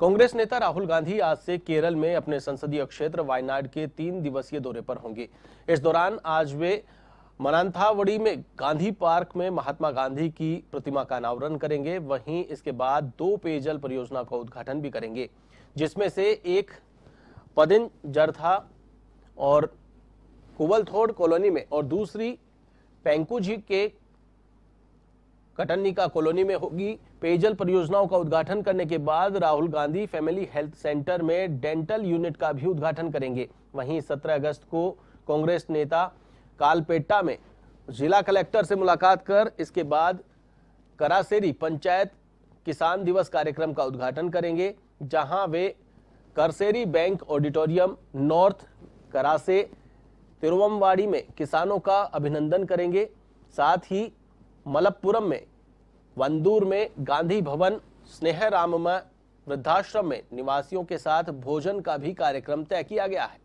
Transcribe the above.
कांग्रेस नेता राहुल गांधी आज से केरल में अपने संसदीय क्षेत्र वायनाड के तीन दिवसीय दौरे पर होंगे इस दौरान आज वे मनांथावड़ी में गांधी पार्क में महात्मा गांधी की प्रतिमा का अनावरण करेंगे वहीं इसके बाद दो पेयजल परियोजना का उद्घाटन भी करेंगे जिसमें से एक पदिन जरथा और कुबलथोड़ कॉलोनी में और दूसरी पेंकुजी के कटनिका कॉलोनी में होगी पेयजल परियोजनाओं का उद्घाटन करने के बाद Rahul Gandhi family health centre में डेंटल यूनिट का भी उद्घाटन करेंगे वहीं 17 अगस्त को कांग्रेस नेता कालपेटा में जिला कलेक्टर से मुलाकात कर इसके बाद करासेरी पंचायत किसान दिवस कार्यक्रम का उद्घाटन करेंगे जहां वे Karassery bank auditorium north Karassery Thiruvambady में किसानों का अभिनंदन करेंगे साथ ही मलप्पुरम में वंदूर में गांधी भवन स्नेह राम वृद्धाश्रम में निवासियों के साथ भोजन का भी कार्यक्रम तय किया गया है